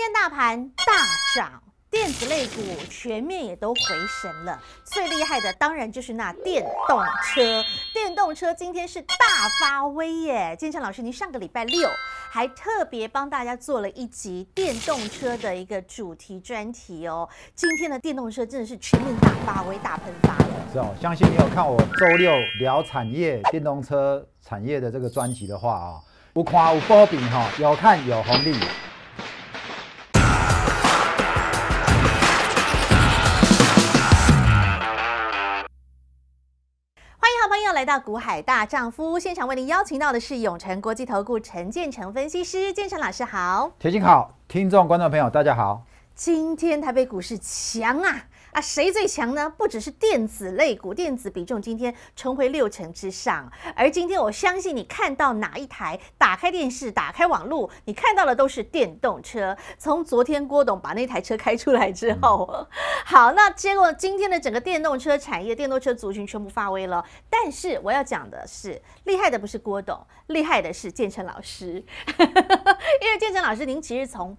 今天大盘大涨，电子类股全面也都回神了。最厉害的当然就是那电动车，电动车今天是大发威耶！金城老师，您上个礼拜六还特别帮大家做了一集电动车的一个主题专题哦。今天的电动车真的是全面大发威、大喷发。是哦，相信你有看我周六聊产业电动车产业的这个专辑的话啊，有看有波饼哈，有看有红利。来到股海大丈夫现场，为您邀请到的是永诚国际投顾陈建成分析师，建成老师好，铁心好，听众观众朋友大家好，今天台北股市强啊。啊，谁最强呢？不只是电子类股，电子比重今天重回六成之上。而今天，我相信你看到哪一台打开电视、打开网络，你看到的都是电动车。从昨天郭董把那台车开出来之后，好，那结果今天的整个电动车产业、电动车族群全部发威了。但是我要讲的是，厉害的不是郭董，厉害的是建成老师，因为建成老师您其实从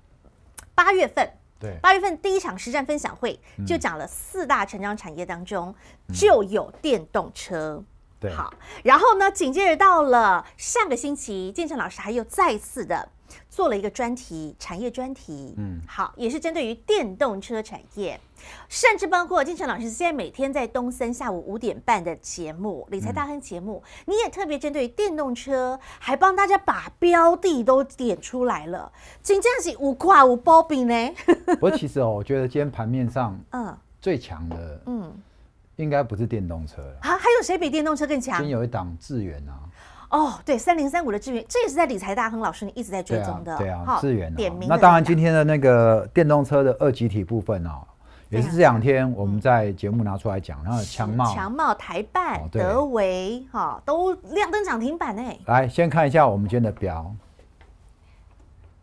八月份。对，八月份第一场实战分享会就讲了四大成长产业当中就有电动车。对，好，然后呢，紧接着到了上个星期，建成老师还有再次的。做了一个专题，产业专题，嗯，好，也是针对于电动车产业，甚至包括金城老师现在每天在东森下午五点半的节目《理财大亨》节目，你也特别针对电动车，还帮大家把标的都点出来了，真正是五块五包饼呢。不过其实哦，我觉得今天盘面上，嗯，最强的，嗯，应该不是电动车了啊，还有谁比电动车更强？有一档智源啊。哦，对，三零三五的智源，这也是在理财大亨老师你一直在追踪的。对啊，资源点名。那当然，今天的那个电动车的二级体部分哦，也是这两天我们在节目拿出来讲。然后强茂、强茂、台办、德维哈都亮灯涨停板哎。来，先看一下我们今天的表。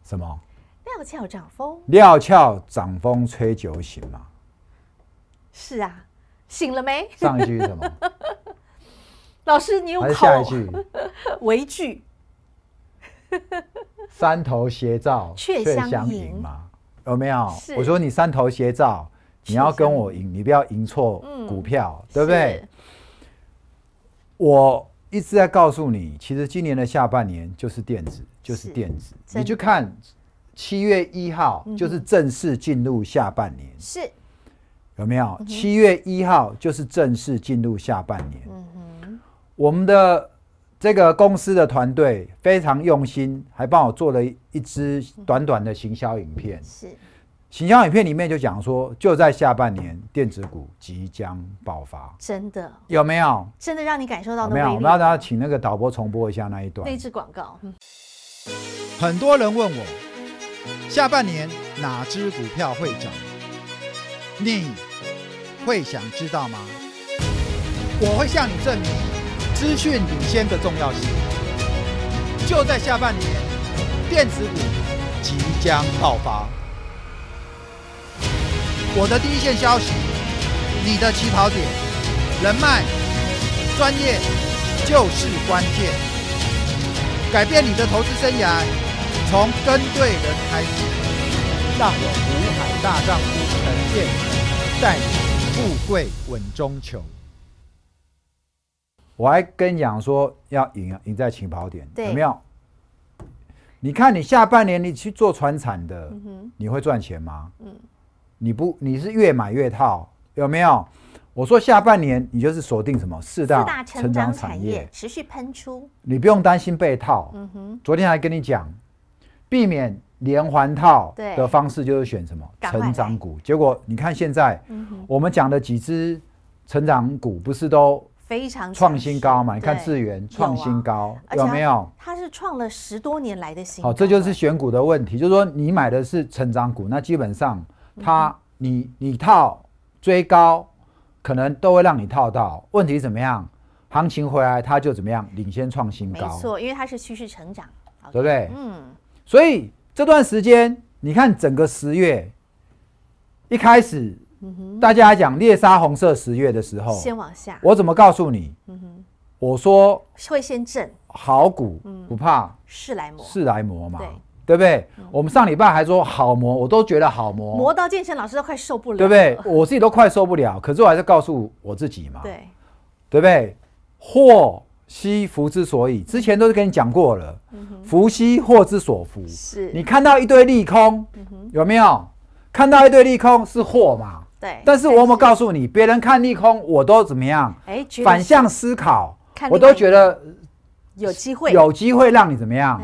什么？料峭长风。料峭长风吹酒醒嘛？是啊，醒了没？上一句什么？老师，你有口为句，山 头斜照却相迎嘛？有没有？我说你山头斜照，你要跟我赢，你不要赢错股票，对不对？我一直在告诉你，其实今年的下半年就是电子，就是电子。你去看七月一号就是正式进入下半年，是有没有？七月一号就是正式进入下半年。我们的这个公司的团队非常用心，还帮我做了一支短短的行销影片。是，行销影片里面就讲说，就在下半年，电子股即将爆发。真的？有没有？真的让你感受到没有？我们要大家请那个导播重播一下那一段？那支广告。很多人问我，下半年哪只股票会涨？你会想知道吗？我会向你证明。资讯领先的重要性，就在下半年，电子股即将爆发。我的第一线消息，你的起跑点，人脉、专业就是关键。改变你的投资生涯，从跟对人开始。让我胡海大丈夫陈建带你富贵稳中求。我还跟你讲说，要啊，赢在起跑点，有没有？你看你下半年你去做船产的，你会赚钱吗？你不你是越买越套，有没有？我说下半年你就是锁定什么四大成长产业，持续喷出，你不用担心被套。昨天还跟你讲，避免连环套的方式就是选什么成长股。结果你看现在我们讲的几只成长股，不是都？非常创新高嘛？你看智元创新高有没有？它是创了十多年来的新高。好，这就是选股的问题，就是说你买的是成长股，那基本上它你你套追高，可能都会让你套到。问题怎么样？行情回来它就怎么样领先创新高？没错，因为它是趋势成长，对不对？嗯。所以这段时间你看整个十月一开始。大家讲猎杀红色十月的时候，先往下。我怎么告诉你？我说会先震好股，不怕。是来磨，是来磨嘛，对对不对？我们上礼拜还说好磨，我都觉得好磨，磨到健身老师都快受不了，对不对？我自己都快受不了，可是我还是告诉我自己嘛，对对不对？祸兮福之所以，之前都是跟你讲过了。福兮祸之所伏，是你看到一堆利空，有没有？看到一堆利空是祸嘛？但是我有没有告诉你，别人看利空，我都怎么样？哎，反向思考，我都觉得有机会，有机会让你怎么样？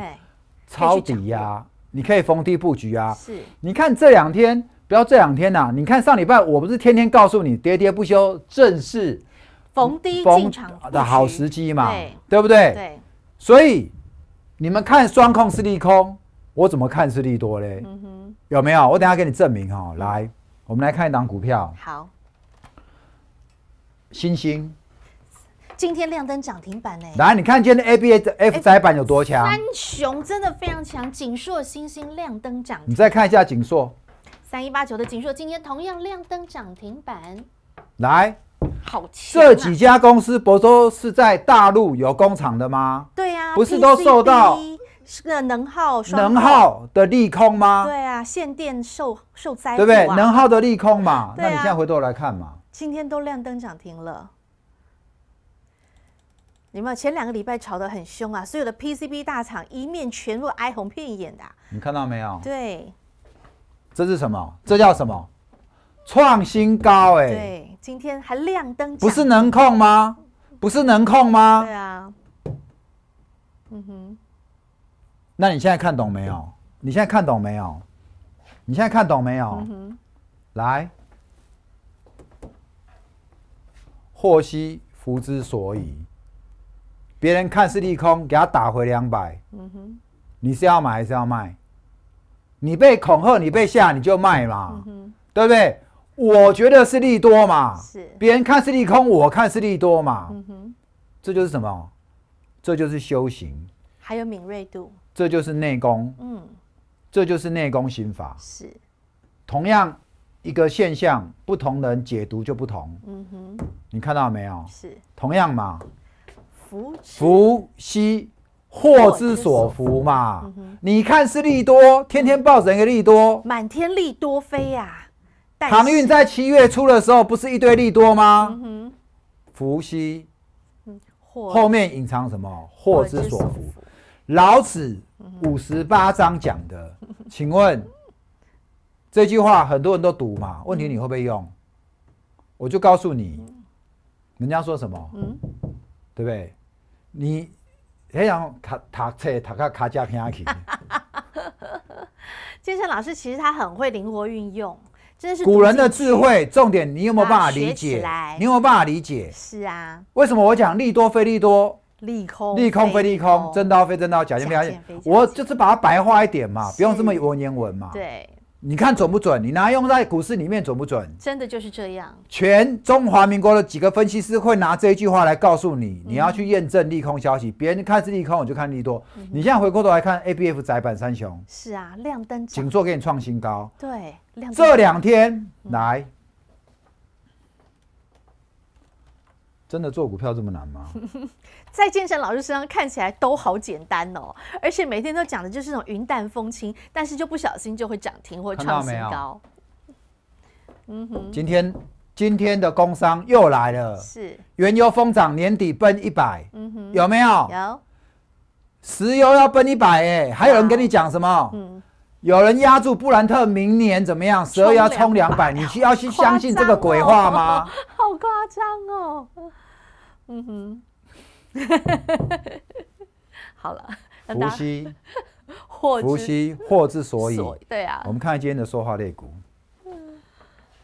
抄底啊，你可以逢低布局啊。是，你看这两天，不要这两天呐，你看上礼拜，我不是天天告诉你喋喋不休，正是逢低进场的好时机嘛，对不对？对。所以你们看双控是利空，我怎么看是利多嘞？嗯哼，有没有？我等下给你证明哦。来。我们来看一档股票。好，星星。今天亮灯涨停板呢？来，你看今天的 A B A 的 F 窄板有多强？三雄真的非常强，锦硕、星星亮灯涨。你再看一下锦硕，三一八九的锦硕今天同样亮灯涨停板。来，好强。这几家公司不都是在大陆有工厂的吗？对呀，不是都受到？是个能耗能耗的利空吗？对啊，限电受受灾，对不对？能耗的利空嘛。那你现在回头来看嘛，今天都亮灯涨停了。你们前两个礼拜吵得很凶啊，所有的 PCB 大厂一面全部哀鸿遍眼的。你看到没有？对，这是什么？这叫什么？创新高哎！对，今天还亮灯，不是能控吗？不是能控吗？对啊，嗯哼。那你现在看懂没有？你现在看懂没有？你现在看懂没有？来，祸兮福之所以，别人看是利空，给他打回两百，你是要买还是要卖？你被恐吓，你被吓，你就卖嘛，对不对？我觉得是利多嘛，是别人看是利空，我看是利多嘛，这就是什么？这就是修行。还有敏锐度，这就是内功。嗯，这就是内功心法。是，同样一个现象，不同人解读就不同。嗯哼，你看到没有？是，同样嘛。福福兮祸之所伏嘛。你看是利多，天天抱着一个利多，满天利多飞呀。唐运在七月初的时候，不是一堆利多吗？福兮，后面隐藏什么？祸之所伏。老子五十八章讲的，请问这句话很多人都读嘛？问题你会不会用？我就告诉你，人家说什么，嗯，对不对？你哎呀，卡读册，读卡卡加皮去？奇。健身老师其实他很会灵活运用，真是古人的智慧。重点你有没有办法理解？你有没有办法理解？是啊。为什么我讲利多非利多？利空，利空非利空，真刀非真刀，假假剑。我就是把它白话一点嘛，不用这么文言文嘛。对，你看准不准？你拿用在股市里面准不准？真的就是这样。全中华民国的几个分析师会拿这一句话来告诉你，你要去验证利空消息。别人看是利空，我就看利多。你现在回过头来看，ABF 窄板三雄是啊，亮灯。请坐，给你创新高。对，这两天来。真的做股票这么难吗？在建身老师身上看起来都好简单哦，而且每天都讲的就是那种云淡风轻，但是就不小心就会涨停或创新高。嗯哼，今天今天的工商又来了，是原油疯涨，年底奔一百。嗯哼，有没有？有，石油要奔一百哎，还有人跟你讲什么？嗯，有人压住布兰特明年怎么样？石油要冲两百，你需要去相信这个鬼话吗？好夸张哦。嗯哼，好了，伏羲，伏羲，祸之所以，对啊。我们看今天的说话肋骨。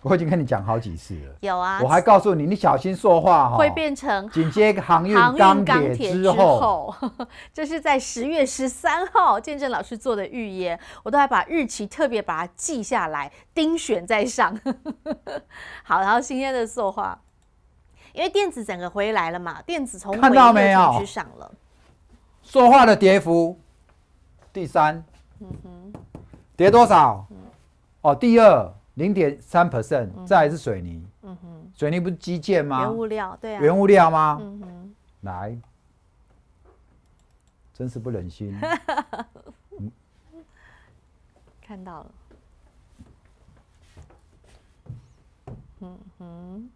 我已经跟你讲好几次了，有啊，我还告诉你，你小心说话哈，会变成。紧接航运、钢铁之后，这是在十月十三号，见证老师做的预言，我都还把日期特别把它记下来，丁选在上。好，然后今天的说话。因为电子整个回来了嘛，电子从尾部组织上了。说话的跌幅第三，嗯哼，跌多少？哦，第二零点三 percent，再是水泥，嗯哼，水泥不是基建吗？原物料，对啊，原物料吗？嗯哼，来，真是不忍心，看到了，嗯哼。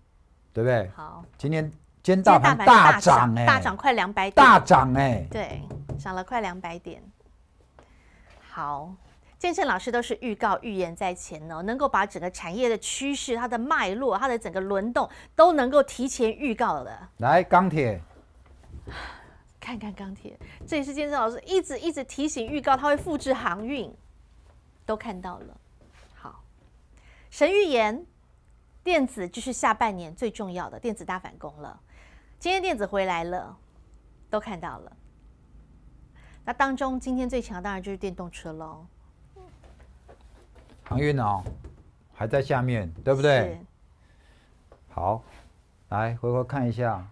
对不对？好，今天今天大盘大涨哎，大涨快两百点，大涨哎，对，涨了快两百点。好，建盛老师都是预告预言在前哦，能够把整个产业的趋势、它的脉络、它的整个轮动都能够提前预告的。来，钢铁，看看钢铁，这也是建盛老师一直一直提醒、预告，他会复制航运，都看到了。好，神预言。电子就是下半年最重要的电子大反攻了，今天电子回来了，都看到了。那当中今天最强当然就是电动车喽。航运哦，还在下面，对不对？好，来回回看一下，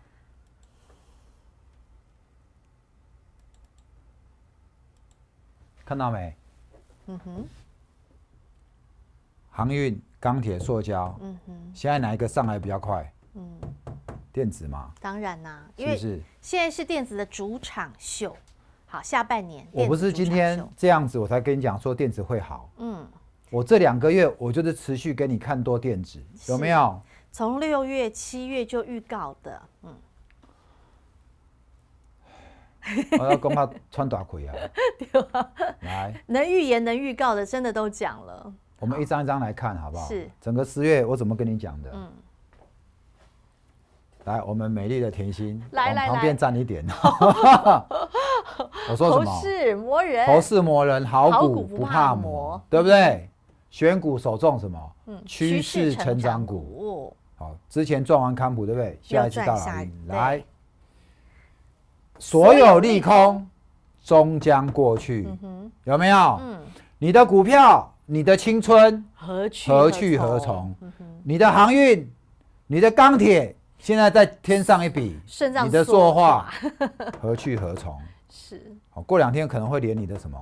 看到没？嗯哼，航运。钢铁、塑胶，嗯哼，现在哪一个上来比较快？嗯，电子嘛，当然啦，因为现在是电子的主场秀，好，下半年。我不是今天这样子我才跟你讲说电子会好，嗯，我这两个月我就是持续给你看多电子，有没有？从六月、七月就预告的，嗯。我要公怕穿短裤啊，对来，能预言、能预告的，真的都讲了。我们一张一张来看，好不好？是。整个四月，我怎么跟你讲的？嗯。来，我们美丽的甜心，来来旁边站一点。我说什么？头是磨人。头是磨人，好股不怕磨，对不对？选股首重什么？嗯，趋势成长股。好，之前赚完康普，对不对？现在赚下来。来，所有利空终将过去，有没有？嗯。你的股票。你的青春何去何从？你的航运、你的钢铁，现在再添上一笔，你的说话 何去何从？是，好，过两天可能会连你的什么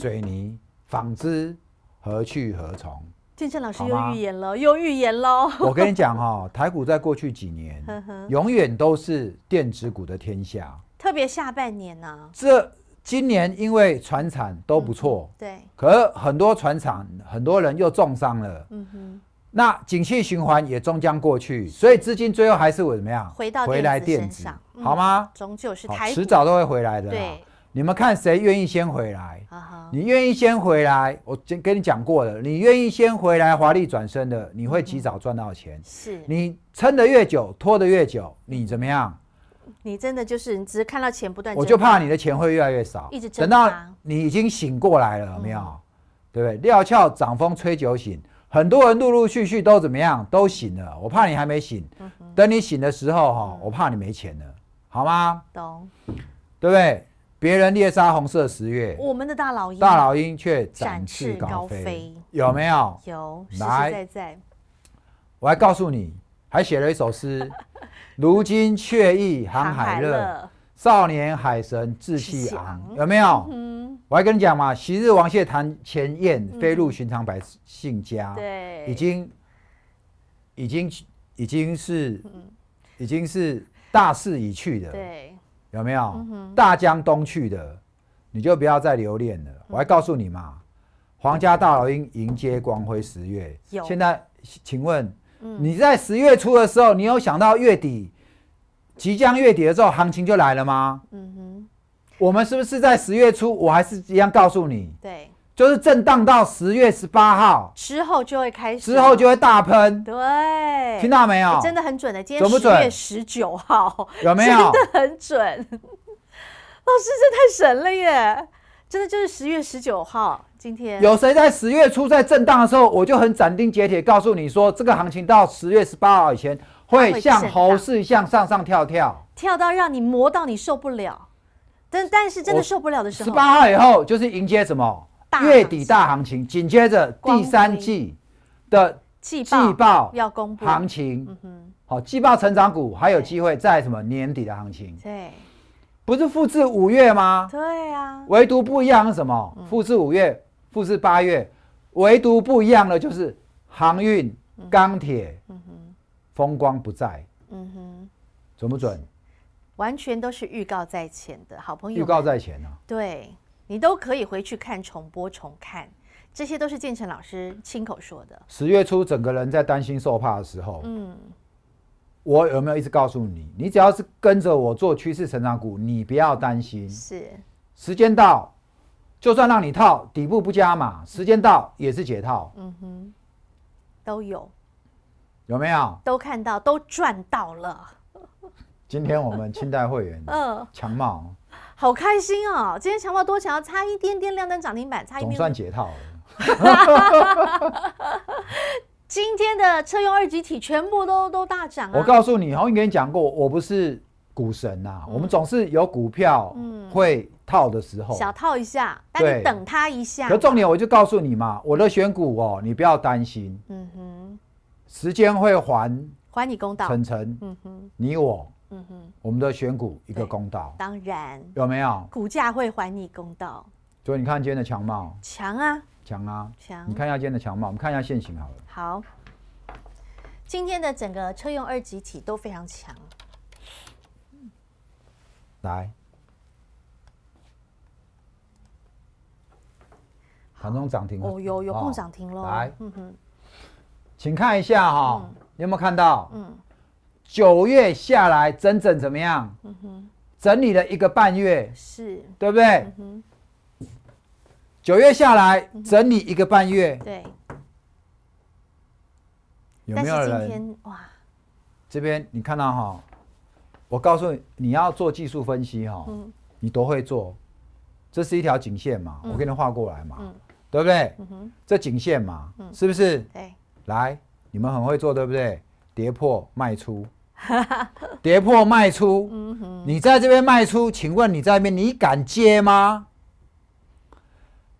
水泥、纺织，何去何从？建正老师又预言了，又预言喽！我跟你讲哈，台股在过去几年，永远都是电子股的天下，特别下半年呢。这。今年因为船厂都不错，对，可很多船厂很多人又重伤了。嗯哼，那景气循环也终将过去，所以资金最后还是会怎么样？回到回来电子上，好吗？终究是迟早都会回来的。对，你们看谁愿意先回来？你愿意先回来？我跟跟你讲过了，你愿意先回来华丽转身的，你会及早赚到钱。是，你撑得越久，拖得越久，你怎么样？你真的就是，你只是看到钱不断，我就怕你的钱会越来越少，一直等到你已经醒过来了，有没有，对不对？料峭掌风吹酒醒，很多人陆陆续续都怎么样，都醒了。我怕你还没醒，等你醒的时候哈，我怕你没钱了，好吗？懂，对不对？别人猎杀红色十月，我们的大老鹰，大老鹰却展翅高飞，有没有？有，实实在在。我还告诉你。还写了一首诗：“ 如今却忆航海乐，少年海神志气昂，有没有？我还跟你讲嘛，昔日王谢堂前燕，飞入寻常百姓家。对，已经、已经、已经是、已经是大势已去的，对，有没有？大江东去的，你就不要再留恋了。我还告诉你嘛，皇家大老鹰迎接光辉十月。现在，请问。”你在十月初的时候，你有想到月底即将月底的时候行情就来了吗？嗯哼，我们是不是在十月初？我还是一样告诉你，对，就是震荡到十月十八号之后就会开始，之后就会大喷。对，听到没有？真的很准的，今天十月十九号有没有？真的很准，老师这太神了耶！真的就是十月十九号，今天有谁在十月初在震荡的时候，我就很斩钉截铁告诉你说，这个行情到十月十八号以前会像猴市向上上跳跳，跳到让你磨到你受不了。但但是真的受不了的时候，十八号以后就是迎接什么月底大行情，紧接着第三季的季季报要公布行情，好季报成长股还有机会在什么年底的行情？对。不是复制五月吗？对呀，唯独不一样是什么？复制五月，复制八月，唯独不一样的就是航运、钢铁，嗯哼，风光不在，嗯哼，准不准？完全都是预告在前的好朋友，预告在前呢。对你都可以回去看重播重看，这些都是建成老师亲口说的。十月初，整个人在担心受怕的时候，嗯。我有没有一直告诉你？你只要是跟着我做趋势成长股，你不要担心。是，时间到，就算让你套，底部不加嘛。时间到也是解套。嗯哼，都有，有没有？都看到，都赚到了。今天我们清代会员，嗯，强茂，好开心哦！今天强暴多强，差一点点亮灯涨停板，差一点算解套了。今天的车用二级体全部都都大涨啊！我告诉你，红英跟你讲过，我不是股神呐，我们总是有股票会套的时候，小套一下，但你等它一下。有重点，我就告诉你嘛，我的选股哦，你不要担心，嗯哼，时间会还还你公道，晨晨，嗯哼，你我，嗯哼，我们的选股一个公道，当然有没有股价会还你公道？所以你看今天的强貌强啊！强啊！你看一下今天的强嘛，我们看一下现行好了。好，今天的整个车用二级体都非常强。来，盘中涨停哦，有有空涨停咯。来，嗯哼，请看一下哈，有没有看到？嗯，九月下来整整怎么样？嗯哼，整理了一个半月，是对不对？嗯哼。九月下来整理一个半月，对。有没有人？哇！这边你看到哈，我告诉你，你要做技术分析哈，你都会做。这是一条颈线嘛，我给你画过来嘛，对不对？这颈线嘛，是不是？对。来，你们很会做，对不对？跌破卖出，跌破卖出，你在这边卖出，请问你在那边，你敢接吗？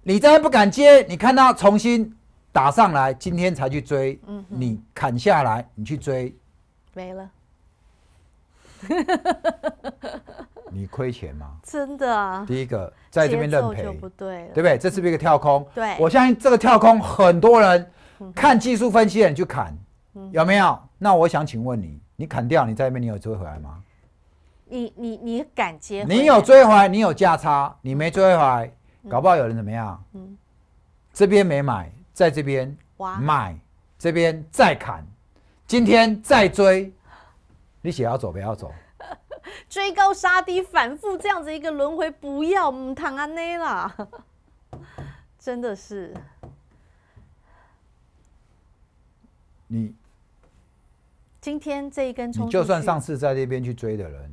你再不敢接，你看到重新打上来，今天才去追，你砍下来，你去追，没了。你亏钱吗？真的。第一个在这边认赔不对，对不对？这是不是一个跳空？对。我相信这个跳空，很多人看技术分析的人去砍，有没有？那我想请问你，你砍掉，你在那边你有追回来吗？你你你敢接？你有追回？来，你有价差？你没追回？来。搞不好有人怎么样？嗯，这边没买，在这边买，这边再砍，今天再追，你写要走不要走？追高杀低，反复这样子一个轮回，不要，唔谈安呢啦，真的是。你今天这一根冲，就算上次在这边去追的人，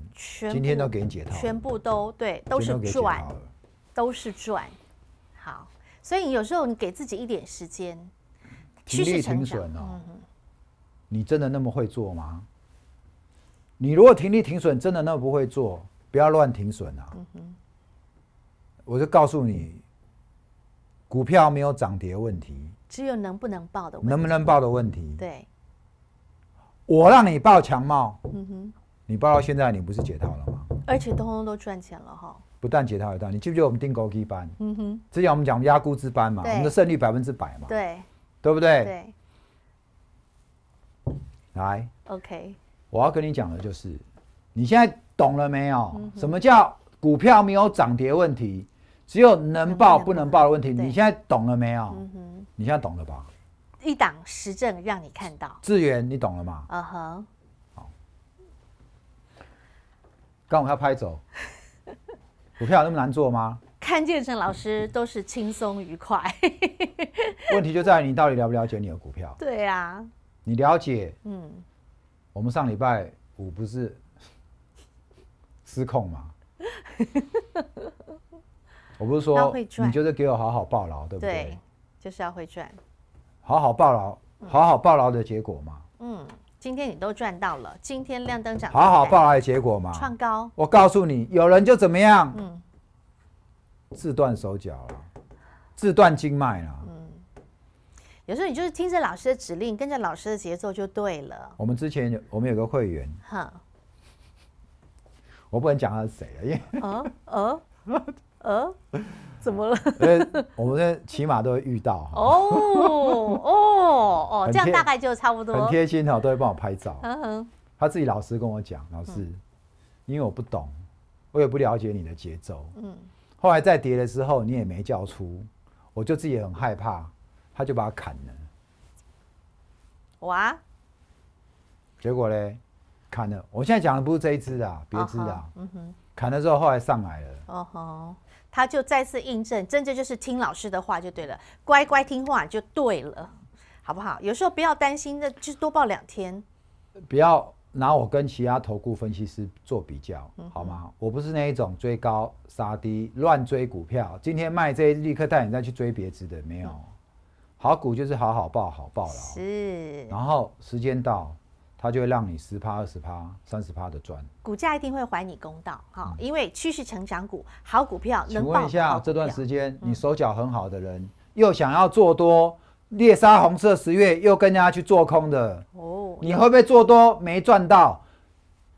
今天都给你解套，全部都对，都是赚。都是赚，好，所以有时候你给自己一点时间，停利停损哦。你真的那么会做吗？你如果停利停损真的那么不会做，不要乱停损啊。我就告诉你，股票没有涨跌问题，只有能不能报的问题，能不能报的问题。对，我让你报强帽，嗯哼，你报到现在你不是解套了吗？而且通通都赚钱了哈。不断解套、一套，你记不记得我们定高基班？嗯哼，之前我们讲压估值班嘛，我们的胜率百分之百嘛，对，对不对？对。来，OK，我要跟你讲的就是，你现在懂了没有？什么叫股票没有涨跌问题，只有能报不能报的问题？你现在懂了没有？嗯哼，你现在懂了吧？一档实证让你看到。智源，你懂了吗？嗯哼，好。刚我要拍走。股票那么难做吗？看建身老师都是轻松愉快。问题就在于你到底了不了解你的股票？对呀，你了解。嗯，我们上礼拜五不是失控吗？我不是说你就是给我好好报劳，对不对？对，就是要会赚。好好报劳，好好报劳的结果嘛。嗯。今天你都赚到了，今天亮灯涨，好好报来结果嘛，创高。我告诉你，有人就怎么样，嗯，自断手脚了，自断经脉了。有时候你就是听着老师的指令，跟着老师的节奏就对了。我们之前有，我们有个会员，我不能讲他是谁啊，因为，怎么了？我们现在起码都会遇到哦哦哦，这样大概就差不多。很贴心哈，都会帮我拍照。他自己老实跟我讲，老师，因为我不懂，我也不了解你的节奏。嗯。后来再跌了之后，你也没叫出，我就自己很害怕，他就把它砍了。哇！结果呢？砍了。我现在讲的不是这一只啊，别只啊。嗯哼。砍了之后，后来上来了。哦吼。他就再次印证，真正就是听老师的话就对了，乖乖听话就对了，好不好？有时候不要担心，那就多报两天。不要拿我跟其他投顾分析师做比较，好吗？我不是那一种追高杀低、乱追股票，今天卖这一立刻带你再去追别只的，没有。好股就是好好报，好报了。是。然后时间到。他就会让你十趴、二十趴、三十趴的赚。股价一定会还你公道哈，因为趋势成长股好股票。请问一下，这段时间你手脚很好的人，又想要做多猎杀红色十月，又跟人家去做空的哦，你会不会做多没赚到，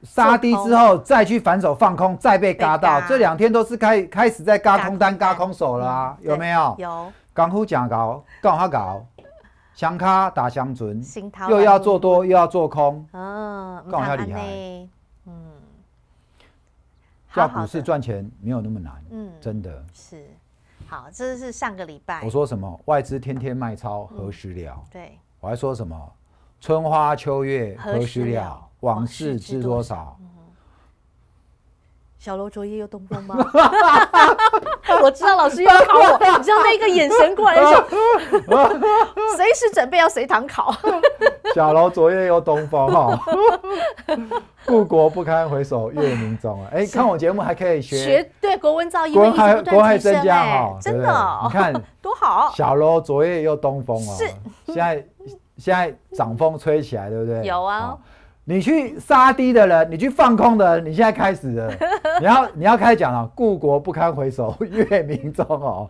杀低之后再去反手放空，再被嘎到？这两天都是开开始在嘎空单、嘎空手了啊，有没有？有。港口讲高，港他搞？想卡打相准，又要做多又要做空，够厉害嗯，叫股市赚钱没有那么难，嗯，真的。是，好，这是上个礼拜我说什么，外资天天卖超，何时了？对，我还说什么，春花秋月何时了，往事知多少？小楼昨夜又东风吗？我知道老师又要考我，你知道那个眼神过来，说随时准备要随堂考。小楼昨夜又东风，哈，故国不堪回首月明中。哎，看我节目还可以学学对国文造诣，国文还国还增加哈，真的，你看多好。小楼昨夜又东风了，是现在现在掌风吹起来，对不对？有啊。你去杀低的人，你去放空的人，你现在开始了，你要你要开始讲了。故国不堪回首月明中，哦，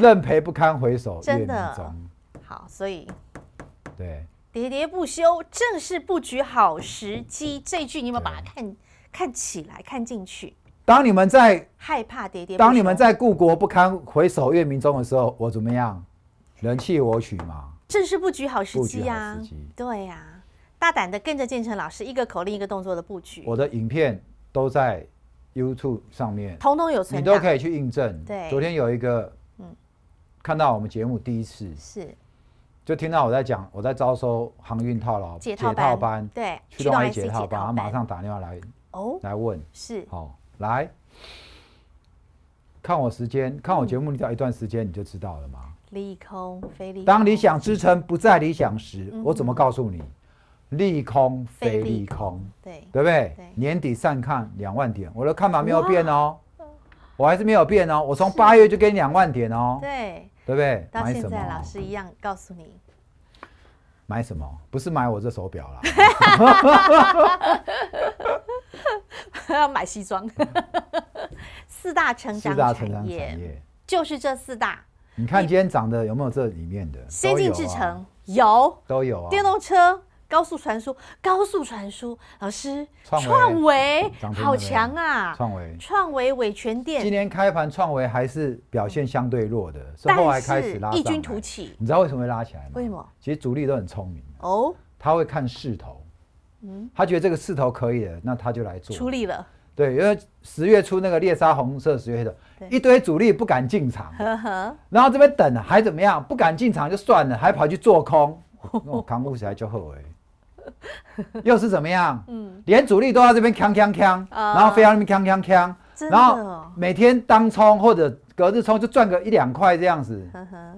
认任不堪回首月明中。真的，好，所以对。喋喋不休，正是布局好时机。这句你有没有把它看看起来看进去？当你们在害怕喋喋，当你们在故国不堪回首月明中的时候，我怎么样？人气我取嘛？正是布局好时机。啊，机。对呀。大胆的跟着建成老师一个口令一个动作的布局。我的影片都在 YouTube 上面，通通有存，你都可以去印证。对，昨天有一个，嗯，看到我们节目第一次是，就听到我在讲我在招收航运套牢解套班，对，去上一解套班，马上打电话来哦，来问是，好来看我时间，看我节目，你只要一段时间你就知道了吗？利空非利，当理想支撑不再理想时，我怎么告诉你？利空非利空，对对不对？年底上看两万点，我的看法没有变哦，我还是没有变哦。我从八月就你两万点哦，对对不对？到现在老师一样告诉你，买什么？不是买我这手表了，要买西装。四大成长，四大成长产就是这四大。你看今天涨的有没有这里面的先进制程？有，都有电动车。高速传输，高速传输，老师，创维好强啊！创维，创维伟全店今年开盘创维还是表现相对弱的，是后来开始拉异军突起。你知道为什么会拉起来吗？为什么？其实主力都很聪明哦，他会看势头，嗯，他觉得这个势头可以了，那他就来做出力了。对，因为十月初那个猎杀红色十月黑的，一堆主力不敢进场，呵呵，然后这边等还怎么样？不敢进场就算了，还跑去做空，那我扛不起来就后悔。又是怎么样？嗯，连主力都在这边然后非要那边然后每天当冲或者隔日冲就赚个一两块这样子，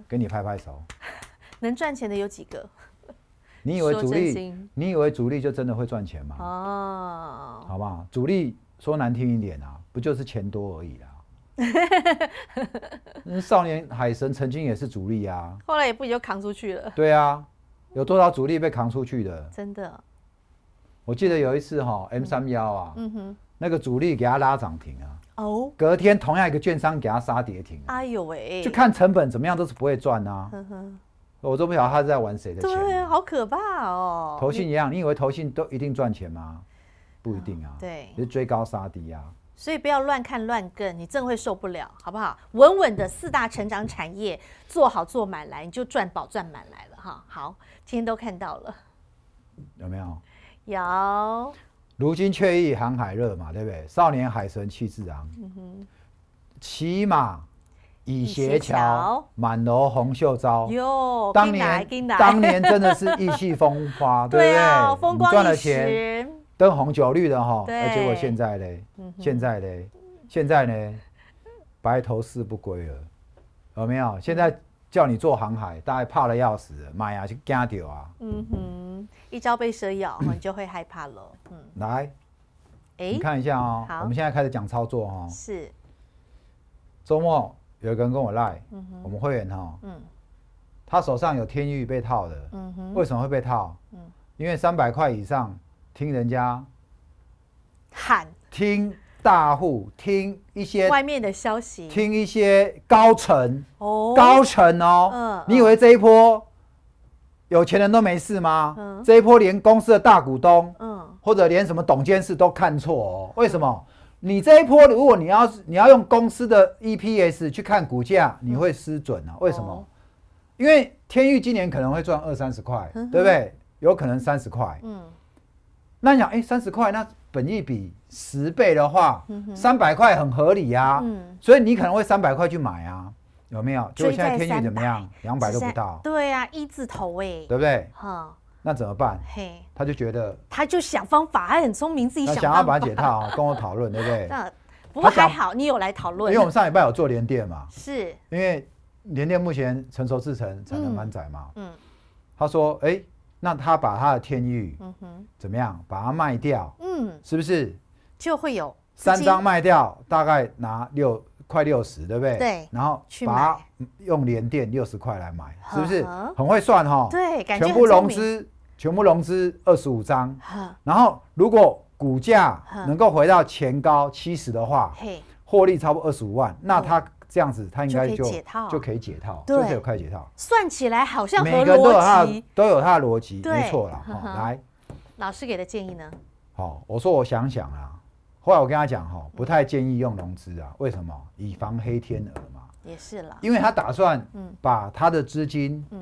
给你拍拍手。能赚钱的有几个？你以为主力？你以为主力就真的会赚钱吗？哦，好不好？主力说难听一点啊，不就是钱多而已啊？少年海神曾经也是主力啊，后来也不也就扛出去了。对啊。有多少主力被扛出去的？真的，我记得有一次哈，M 三幺啊，嗯哼，那个主力给他拉涨停啊，哦，隔天同样一个券商给他杀跌停，哎呦喂，就看成本怎么样，都是不会赚呐，我都不晓得他在玩谁的钱，对啊，好可怕哦，投信一样，你以为投信都一定赚钱吗？不一定啊，对，是追高杀低啊。所以不要乱看乱跟，你真会受不了，好不好？稳稳的四大成长产业做好做满来，你就赚宝赚满来了哈。好，今天都看到了，有没有？有。如今却意航海热嘛，对不对？少年海神气自昂，骑马倚斜桥，满楼红袖招。哟，当年 当年真的是意气风发，对不对？风光一钱，灯红酒绿的哈，那结果现在呢？现在呢？现在呢？白头誓不归了，有没有？现在叫你做航海，大概怕的要死，妈呀，就惊掉啊！嗯哼，一朝被蛇咬，你就会害怕了。嗯，来，你看一下哦。我们现在开始讲操作哈。是，周末有个人跟我赖，我们会员哈，嗯，他手上有天域被套的，嗯哼，为什么会被套？嗯，因为三百块以上。听人家喊，听大户，听一些外面的消息，听一些高层哦，高层哦，嗯，你以为这一波有钱人都没事吗？嗯，这一波连公司的大股东，嗯，或者连什么董监事都看错哦。为什么？你这一波，如果你要是你要用公司的 EPS 去看股价，你会失准啊？为什么？因为天域今年可能会赚二三十块，对不对？有可能三十块，嗯。那你想哎，三十块，那本一比十倍的话，三百块很合理呀。嗯，所以你可能会三百块去买啊，有没有？就以现在天宇怎么样？两百都不到。对呀，一字头哎，对不对？那怎么办？嘿，他就觉得，他就想方法，他很聪明，自己想办法解套啊，跟我讨论，对不对？不过还好你有来讨论，因为我们上礼拜有做连电嘛。是。因为连电目前成熟制成产能满载嘛。嗯。他说：“哎。”那他把他的天域，嗯哼，怎么样？把它卖掉，嗯，是不是？就会有三张卖掉，大概拿六快六十，对不对？对。然后把用连电六十块来买，是不是很会算哈？对，全部融资，全部融资二十五张。然后如果股价能够回到前高七十的话，嘿，获利超过二十五万。那他。这样子，他应该就就可以解套，就可以快解套。算起来好像每个都有他都有他的逻辑，没错啦。来，老师给的建议呢？好，我说我想想啊。后来我跟他讲，哈，不太建议用融资啊，为什么？以防黑天鹅嘛。也是啦，因为他打算嗯把他的资金嗯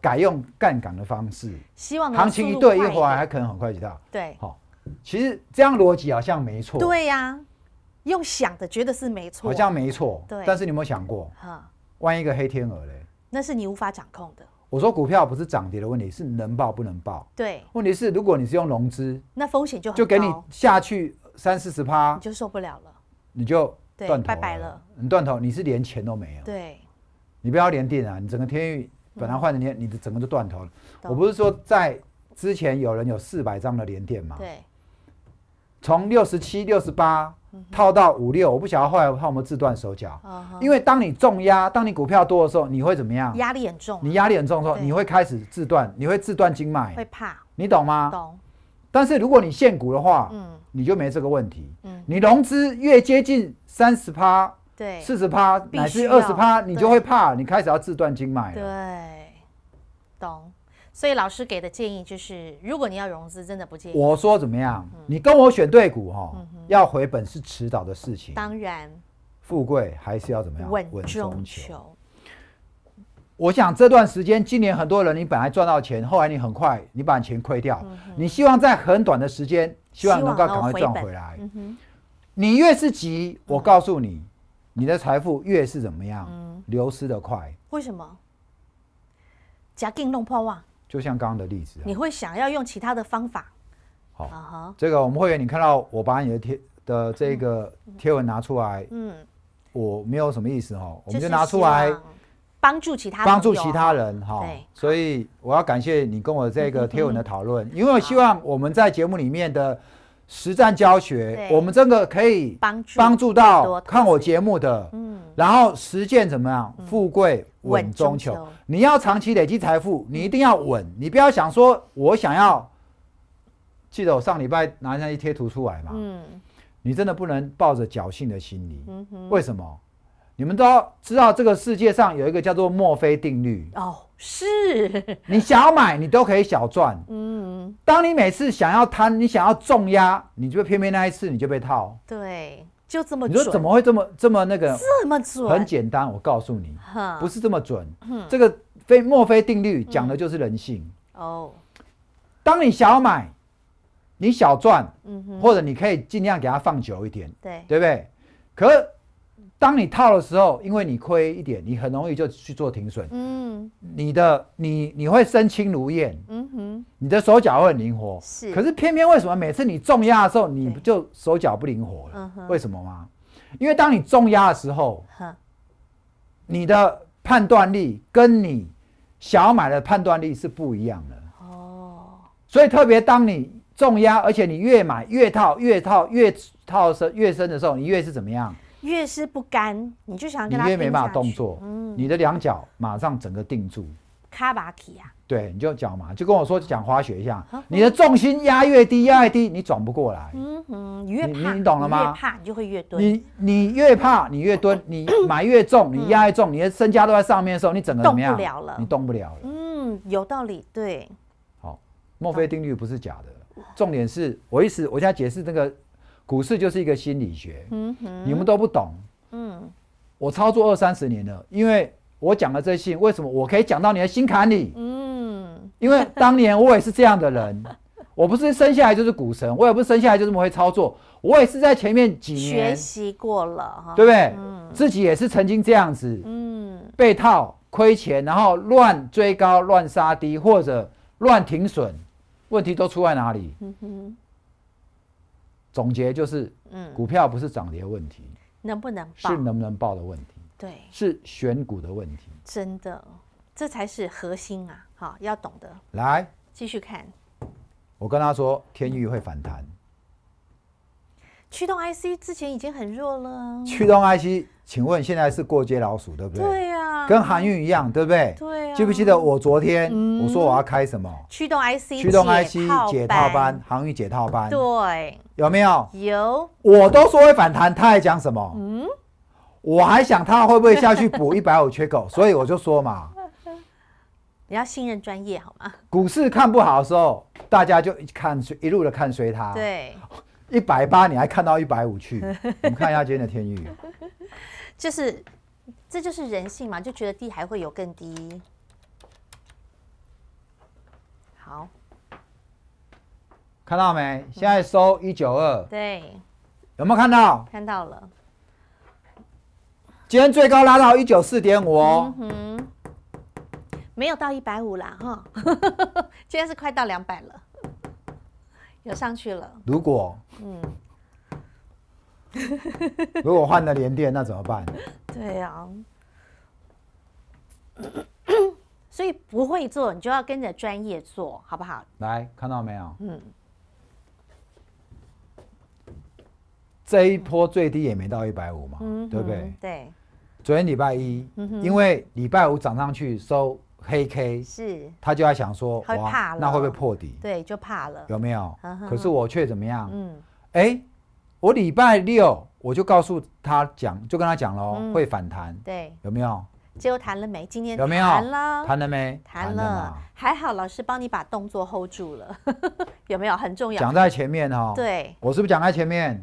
改用杠杆的方式，希望行情一对，一会儿还可能很快解套。对，好，其实这样逻辑好像没错。对呀。用想的觉得是没错，好像没错，对。但是你有没有想过，哈，万一个黑天鹅嘞？那是你无法掌控的。我说股票不是涨跌的问题，是能报不能报。对。问题是，如果你是用融资，那风险就就给你下去三四十趴，你就受不了了，你就断头了。你断头，你是连钱都没有。对。你不要连电啊！你整个天域本来换成你，你的整个都断头了。我不是说在之前有人有四百张的连电嘛？对。从六十七、六十八。套到五六，我不晓得后来怕我们自断手脚。因为当你重压，当你股票多的时候，你会怎么样？压力很重。你压力很重的时候，你会开始自断，你会自断经脉。会怕，你懂吗？懂。但是如果你限股的话，嗯，你就没这个问题。嗯，你融资越接近三十趴，对，四十趴乃至二十趴，你就会怕，你开始要自断经脉。对，懂。所以老师给的建议就是，如果你要融资，真的不建议。我说怎么样？你跟我选对股哈，要回本是迟早的事情。当然，富贵还是要怎么样？稳中求。我想这段时间，今年很多人，你本来赚到钱，后来你很快你把钱亏掉，你希望在很短的时间，希望能够赶快赚回来。你越是急，我告诉你，你的财富越是怎么样？流失的快。为什么？夹紧弄破袜。就像刚刚的例子，你会想要用其他的方法。好，这个我们会员，你看到我把你的贴的这个贴文拿出来，嗯，我没有什么意思哈，我们就拿出来帮助其他帮助其他人哈。所以我要感谢你跟我这个 贴文的讨论，因为我希望我们在节目里面的。实战教学，我们真的可以帮助帮助到看我节目的，嗯，然后实践怎么样？富贵稳中求，你要长期累积财富，你一定要稳，你不要想说我想要。记得我上礼拜拿那些贴图出来嘛，嗯，你真的不能抱着侥幸的心理，嗯哼，为什么？你们都要知道，这个世界上有一个叫做墨菲定律哦。是你想要买，你都可以小赚。嗯，当你每次想要贪，你想要重压，你就偏偏那一次你就被套。对，就这么。你说怎么会这么这么那个？这么准？很简单，我告诉你，不是这么准。这个非墨菲定律讲的就是人性哦。当你要买，你小赚，嗯或者你可以尽量给它放久一点，对，对不对？可。当你套的时候，因为你亏一点，你很容易就去做停损。嗯，你的你你会身轻如燕。嗯哼，你的手脚会很灵活。是，可是偏偏为什么每次你重压的时候，你不就手脚不灵活了？为什么吗？因为当你重压的时候，你的判断力跟你想要买的判断力是不一样的。哦，所以特别当你重压，而且你越买越套，越套越套深越深的时候，你越是怎么样？越是不甘，你就想跟他。你越没办法动作，嗯，你的两脚马上整个定住。卡巴奇啊。对，你就脚嘛，就跟我说讲滑雪一样，你的重心压越低，压越低，你转不过来。嗯嗯，你越你你懂了吗？越怕你就会越蹲。你你越怕你越蹲，你 埋越重，你压越重，你的身家都在上面的时候，你整个怎么样？动不了了，你动不了。嗯，有道理，对。好，墨菲定律不是假的，重点是我意思，我现在解释这个。股市就是一个心理学，你们都不懂。嗯，我操作二三十年了，因为我讲了这些，为什么我可以讲到你的心坎里？嗯，因为当年我也是这样的人，我不是生下来就是股神，我也不是生下来就这么会操作，我也是在前面几年学习过了，对不对？嗯，自己也是曾经这样子，嗯，被套、亏钱，然后乱追高、乱杀低或者乱停损，问题都出在哪里？嗯哼。总结就是，嗯，股票不是涨跌问题，能不能报是能不能报的问题，对，是选股的问题，真的，这才是核心啊！好，要懂得。来，继续看，我跟他说，天域会反弹。驱动 IC 之前已经很弱了，驱动 IC。请问现在是过街老鼠，对不对？对呀，跟韩愈一样，对不对？对。记不记得我昨天我说我要开什么？驱动 IC，驱动 IC 解套班，韩愈解套班。对。有没有？有。我都说会反弹，他还讲什么？嗯。我还想他会不会下去补一百五 缺口，所以我就说嘛。你要信任专业好吗？股市看不好的时候，大家就看一路的看随他。对。一百八你还看到一百五去？我们看一下今天的天宇。就是，这就是人性嘛，就觉得低还会有更低。好，看到没？现在收一九二。对。有没有看到？看到了。今天最高拉到一九四点五哦。没有到一百五啦，哈。今天是快到两百了。有上去了。如果嗯。如果换了连电，那怎么办？对呀，所以不会做，你就要跟着专业做，好不好？来，看到没有？嗯，这一波最低也没到一百五嘛，对不对？对。昨天礼拜一，因为礼拜五涨上去收黑 K，是，他就在想说，哇，那会不会破底？对，就怕了，有没有？可是我却怎么样？嗯，哎。我礼拜六我就告诉他讲，就跟他讲喽，会反弹，对，有没有？结果谈了没？今天有没有谈了？谈了没？谈了，还好，老师帮你把动作 hold 住了，有没有？很重要。讲在前面哈。对。我是不是讲在前面？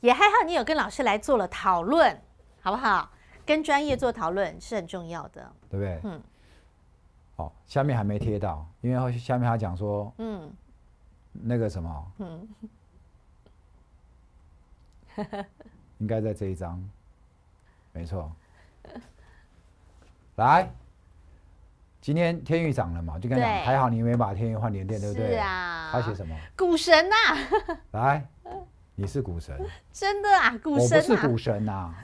也还好，你有跟老师来做了讨论，好不好？跟专业做讨论是很重要的，对不对？嗯。好，下面还没贴到，因为下面他讲说，嗯，那个什么，嗯。应该在这一章，没错。来，今天天宇涨了嘛？就你刚还好，你没把天宇换连电，对不对？是啊。他写什么？股神呐！来，你是股神？真的啊，股神？我不是股神啊！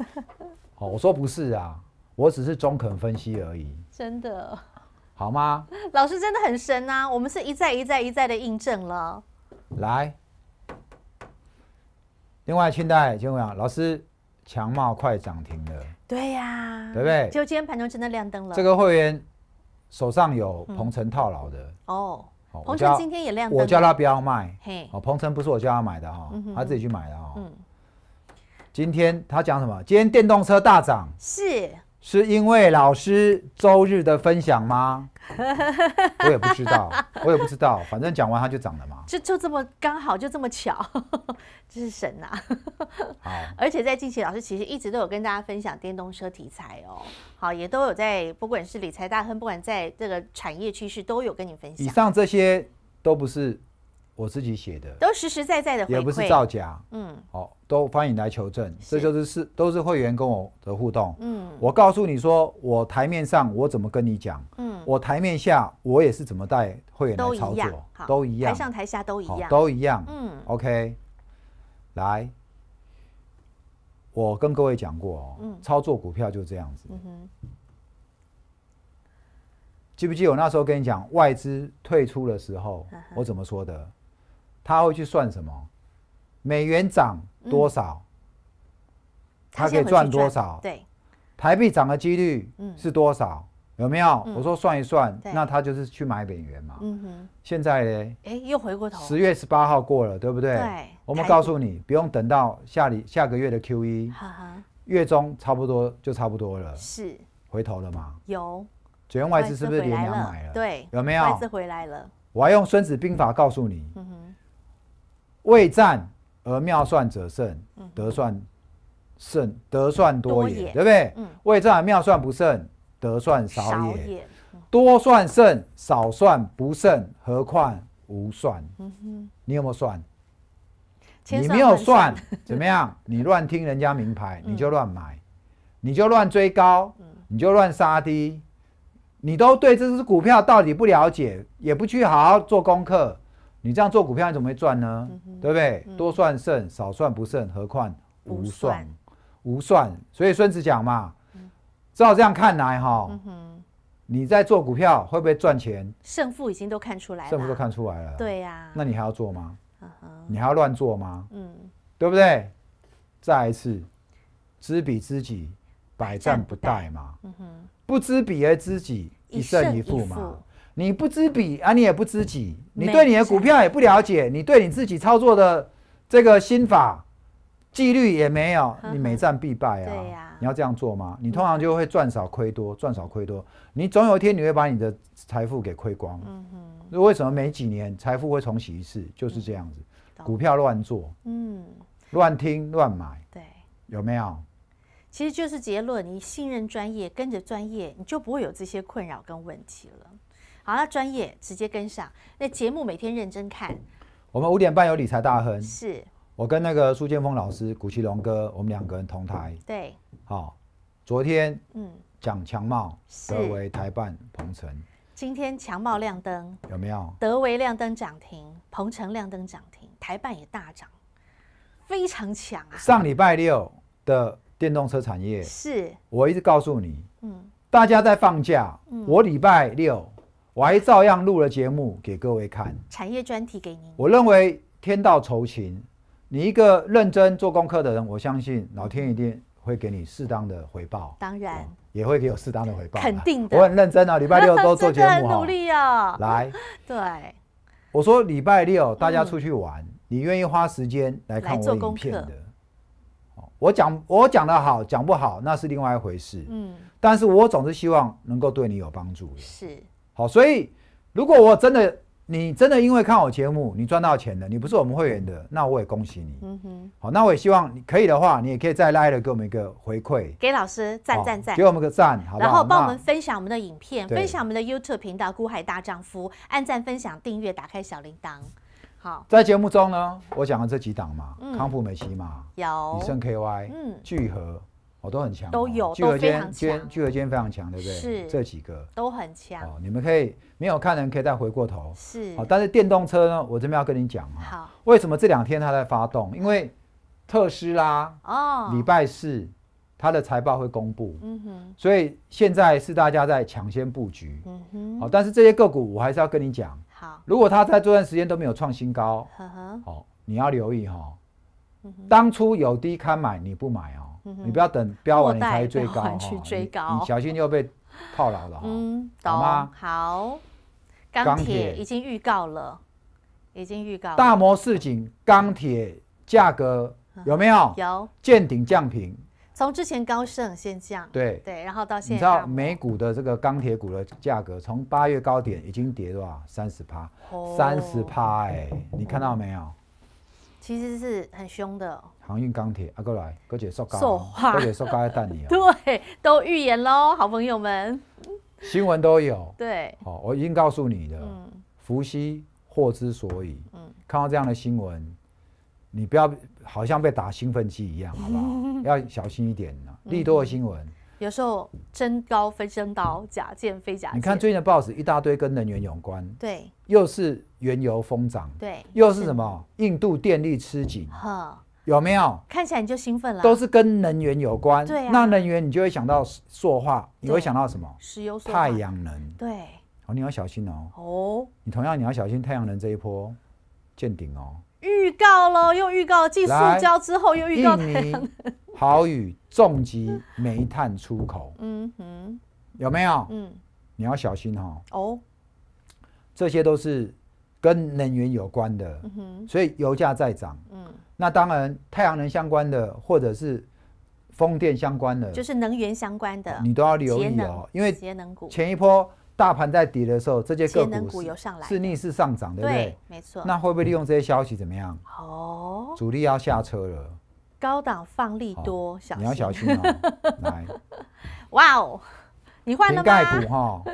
哦，我说不是啊，我只是中肯分析而已。真的？好吗？老师真的很神啊！我们是一再一再一再的印证了。来。另外，清代青姑老师，强茂快涨停了，对呀，对不对？就今天盘中真的亮灯了。这个会员手上有鹏程套牢的哦，鹏程今天也亮我叫他不要卖。嘿，哦，鹏程不是我叫他买的哈，他自己去买的哈。嗯，今天他讲什么？今天电动车大涨。是。是因为老师周日的分享吗？我也不知道，我也不知道，反正讲完它就涨了嘛。就就这么刚好，就这么巧，这是神呐！哦，而且在近期，老师其实一直都有跟大家分享电动车题材哦。好，也都有在，不管是理财大亨，不管在这个产业趋势，都有跟你分享。以上这些都不是。我自己写的，都实实在在的，也不是造假。嗯，好，都欢迎来求证。这就是是都是会员跟我的互动。嗯，我告诉你说，我台面上我怎么跟你讲，嗯，我台面下我也是怎么带会员来操作，都一样，台上台下都一样，都一样。嗯，OK，来，我跟各位讲过哦，操作股票就这样子。嗯记不记得我那时候跟你讲外资退出的时候，我怎么说的？他会去算什么？美元涨多少，他可以赚多少？对，台币涨的几率是多少？有没有？我说算一算，那他就是去买美元嘛。嗯哼，现在呢？哎，又回过头。十月十八号过了，对不对？对。我们告诉你，不用等到下里下个月的 Q 一，月中差不多就差不多了。是，回头了吗？有。九元外资是不是连两买了？对，有没有？外资回来了。我还用《孙子兵法》告诉你。嗯哼。未战而妙算者胜，得算胜得算多也，对不对？未战而妙算不胜，得算少也。多算胜，少算不胜，何况无算？你有没有算？你没有算，怎么样？你乱听人家名牌，你就乱买，你就乱追高，你就乱杀低，你都对这只股票到底不了解，也不去好好做功课。你这样做股票，你怎么会赚呢？对不对？多算胜，少算不胜，何况无算、无算。所以孙子讲嘛，照这样看来哈，你在做股票会不会赚钱？胜负已经都看出来了。胜负都看出来了。对呀。那你还要做吗？你还要乱做吗？嗯，对不对？再一次，知彼知己，百战不殆嘛。嗯哼。不知彼而知己，一胜一负嘛。你不知彼啊，你也不知己，你对你的股票也不了解，你对你自己操作的这个心法、纪律也没有，你每战必败啊！对呀，你要这样做吗？你通常就会赚少亏多，赚少亏多，你总有一天你会把你的财富给亏光。嗯哼，为什么每几年财富会重洗一次？就是这样子，股票乱做，嗯，乱听乱买，对，有没有？其实就是结论：你信任专业，跟着专业，你就不会有这些困扰跟问题了。好，那专业直接跟上。那节目每天认真看。我们五点半有理财大亨，是我跟那个苏建峰老师、古奇隆哥，我们两个人同台。对，好，昨天嗯讲强茂德为台办鹏城。今天强茂亮灯有没有？德为亮灯涨停，鹏程亮灯涨停，台办也大涨，非常强啊！上礼拜六的电动车产业，是我一直告诉你，嗯，大家在放假，我礼拜六。我还照样录了节目给各位看，产业专题给您。我认为天道酬勤，你一个认真做功课的人，我相信老天一定会给你适当的回报。当然，也会给我适当的回报。肯定的，我很认真啊，礼拜六都做节目啊，努力啊。来，对，我说礼拜六大家出去玩，你愿意花时间来看我影片的。我讲我讲的好讲不好那是另外一回事。嗯，但是我总是希望能够对你有帮助。是。好，所以如果我真的，你真的因为看我节目，你赚到钱了，你不是我们会员的，那我也恭喜你。嗯哼。好，那我也希望你可以的话，你也可以再一了，给我们一个回馈，给老师赞赞赞，给我们个赞，好，然后帮我们分享我们的影片，分享我们的 YouTube 频道《股海大丈夫》，按赞、分享、订阅，打开小铃铛。好，在节目中呢，我讲了这几档嘛，康普美西嘛，有女生 KY，嗯，聚合。哦，都很强，都有，都非常强，聚合间非常强，对不对？是，这几个都很强。哦，你们可以没有看的，可以再回过头。是，哦，但是电动车呢？我这边要跟你讲啊。好，为什么这两天它在发动？因为特斯拉哦，礼拜四它的财报会公布。嗯哼，所以现在是大家在抢先布局。嗯哼，好，但是这些个股我还是要跟你讲。好，如果它在这段时间都没有创新高，呵呵，哦，你要留意哈。嗯哼，当初有低开买你不买哦。你不要等标完你才追高，你小心就被套牢了。懂吗？好，钢铁已经预告了，已经预告了。大摩市井钢铁价格有没有？有，见顶降平。从之前高盛先降，对对，然后到现。你知道美股的这个钢铁股的价格，从八月高点已经跌多少？三十趴，三十趴，哎，你看到没有？其实是很凶的。航运、钢铁，阿哥来，哥姐说高，哥姐说高要带你啊。对，都预言喽，好朋友们，新闻都有。对，我已经告诉你的，伏羲祸之所以，看到这样的新闻，你不要好像被打兴奋剂一样，好不好？要小心一点呢。利多的新闻，有时候真高非真刀，假剑非假。你看最近的报纸一大堆跟能源有关，对，又是原油疯涨，对，又是什么？印度电力吃紧，哈。有没有看起来你就兴奋了？都是跟能源有关，那能源你就会想到塑化，你会想到什么？石油、太阳能。对，哦，你要小心哦。哦，你同样你要小心太阳能这一波见顶哦。预告喽，又预告，进塑胶之后又预告你，好雨重击煤炭出口。嗯哼，有没有？嗯，你要小心哈。哦，这些都是跟能源有关的。嗯哼，所以油价在涨。嗯。那当然，太阳能相关的，或者是风电相关的，就是能源相关的，你都要留意哦。因为节能股前一波大盘在跌的时候，这些个股是逆势上涨，对不对？没错。那会不会利用这些消息怎么样？哦，主力要下车了。高档放力多，你要小心哦。来，哇哦，你换了吗？盖股哈，有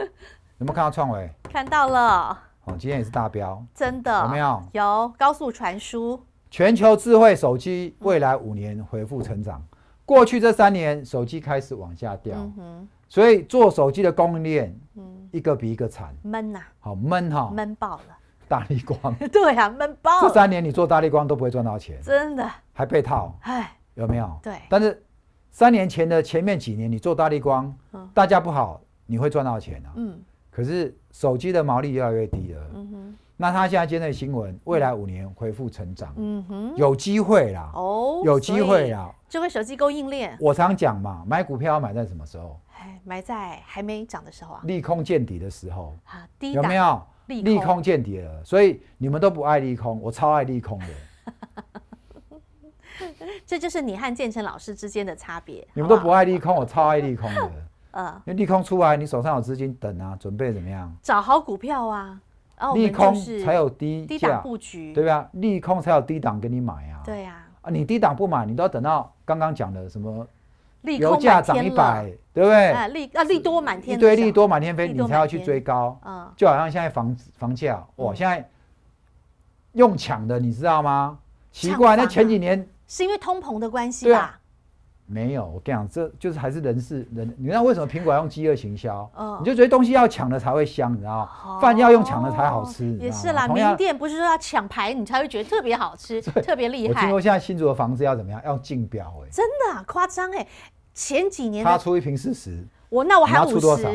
没有看到创维？看到了。哦，今天也是大标。真的？有没有？有高速传输。全球智慧手机未来五年恢复成长，过去这三年手机开始往下掉，所以做手机的供应链，一个比一个惨，闷呐，好闷哈，闷爆了，大力光，对呀，闷爆，这三年你做大力光都不会赚到钱，真的，还被套，哎，有没有？对，但是三年前的前面几年你做大力光，大家不好，你会赚到钱啊，嗯，可是手机的毛利越来越低了，嗯哼。那他现在接天的新闻，未来五年恢复成长，嗯哼，有机会啦，哦，有机会啦，智慧手机供应链。我常讲嘛，买股票要买在什么时候？哎，买在还没涨的时候啊，利空见底的时候。好，有没有利利空见底了？所以你们都不爱利空，我超爱利空的。这就是你和建成老师之间的差别。你们都不爱利空，我超爱利空的。嗯，因为利空出来，你手上有资金等啊，准备怎么样？找好股票啊。利空才有低低档布局，对吧？利空才有低档给你买啊。对呀。啊，你低档不买，你都要等到刚刚讲的什么？油价涨一百，对不对？利啊利多满天，对利多满天飞，你才要去追高。嗯，就好像现在房子房价，哇，现在用抢的，你知道吗？奇怪，那前几年是因为通膨的关系吧？没有，我跟你讲，这就是还是人是人。你知道为什么苹果要用饥饿行销？你就觉得东西要抢的才会香，你知道吗？饭要用抢的才好吃。也是啦，名店不是说要抢牌你才会觉得特别好吃，特别厉害。我听说现在新竹的房子要怎么样？要竞标哎，真的夸张哎！前几年他出一瓶四十，我那我喊五十，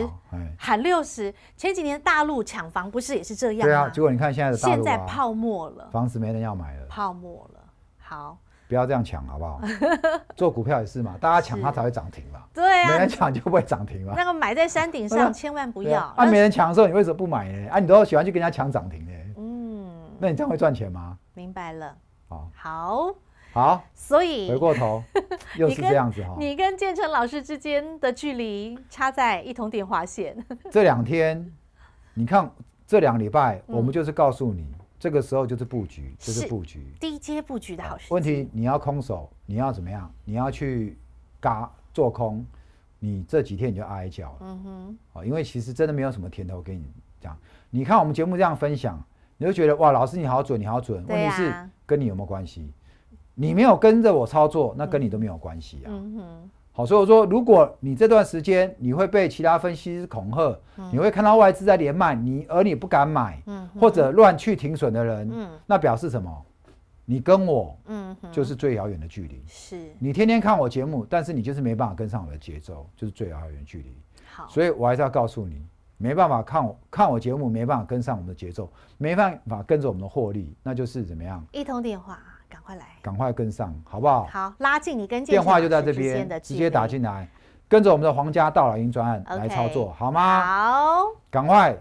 喊六十。前几年大陆抢房不是也是这样？对啊，结果你看现在的大陆现在泡沫了，房子没人要买了，泡沫了，好。不要这样抢，好不好？做股票也是嘛，大家抢它才会涨停嘛。对呀，没人抢就不会涨停嘛。那个买在山顶上千万不要。啊，没人抢的时候你为什么不买呢？啊，你都喜欢去跟人家抢涨停呢？嗯，那你这样会赚钱吗？明白了。好好好，所以回过头 又是这样子哈。你跟建成老师之间的距离差在一通电话线。这两天，你看这两礼拜，我们就是告诉你。这个时候就是布局，就是布局。低阶布局的好时机。问题，你要空手，你要怎么样？你要去嘎做空，你这几天你就挨脚了。嗯哼。啊，因为其实真的没有什么甜头给你讲。你看我们节目这样分享，你就觉得哇，老师你好准，你好准。问题是跟你有没有关系？你没有跟着我操作，那跟你都没有关系啊。嗯哼。好，所以我说，如果你这段时间你会被其他分析师恐吓，你会看到外资在连卖你而你不敢买，嗯，或者乱去停损的人，嗯，那表示什么？你跟我，嗯，就是最遥远的距离。是，你天天看我节目，但是你就是没办法跟上我的节奏，就是最遥远距离。好，所以我还是要告诉你，没办法看我看我节目，没办法跟上我们的节奏，没办法跟着我们的获利，那就是怎么样？一通电话。赶快来，赶快跟上，好不好？好，拉近你跟进。电话就在这边，直接打进来，跟着我们的皇家到老鹰专案来操作，好吗？好，赶快。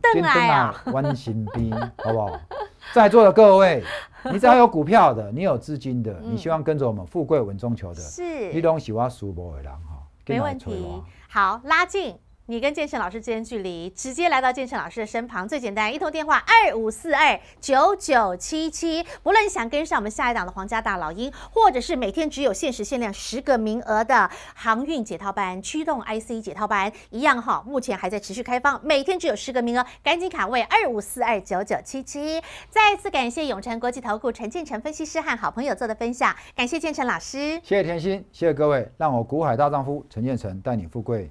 邓来啊，弯心兵，好不好？在座的各位，你只要有股票的，你有资金的，你希望跟着我们富贵稳中求的，是。你都喜欢输泊尔郎哈？没问题。好，拉近。你跟建成老师之间距离，直接来到建成老师的身旁，最简单，一通电话二五四二九九七七。无论想跟上我们下一档的皇家大老鹰，或者是每天只有限时限量十个名额的航运解套班、驱动 IC 解套班，一样哈，目前还在持续开放，每天只有十个名额，赶紧卡位二五四二九九七七。再次感谢永诚国际投顾陈建成分析师和好朋友做的分享，感谢建成老师，谢谢甜心，谢谢各位，让我古海大丈夫陈建成带你富贵。